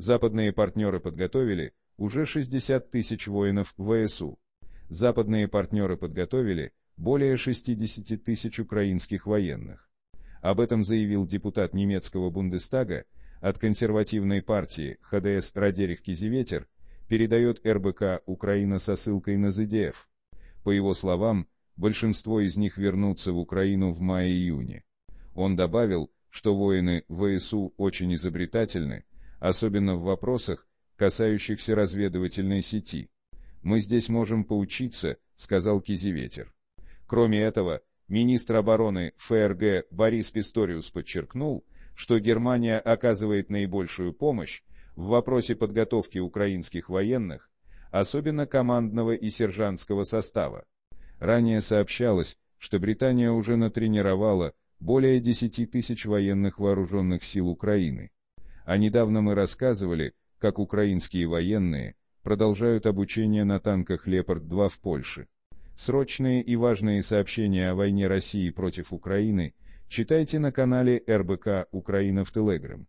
Западные партнеры подготовили уже 60 тысяч воинов ВСУ. Западные партнеры подготовили более 60 тысяч украинских военных. Об этом заявил депутат немецкого Бундестага от консервативной партии ХДС Радерих Кизеветер, передает РБК «Украина» со ссылкой на ЗДФ. По его словам, большинство из них вернутся в Украину в мае-июне. Он добавил, что воины ВСУ очень изобретательны, особенно в вопросах, касающихся разведывательной сети. «Мы здесь можем поучиться», — сказал Кизеветер. Кроме этого, министр обороны ФРГ Борис Писториус подчеркнул, что Германия оказывает наибольшую помощь в вопросе подготовки украинских военных, особенно командного и сержантского состава. Ранее сообщалось, что Британия уже натренировала более 10 тысяч военных вооруженных сил Украины. А недавно мы рассказывали, как украинские военные продолжают обучение на танках «Лепард-2» в Польше. Срочные и важные сообщения о войне России против Украины читайте на канале РБК «Украина» в Телеграм.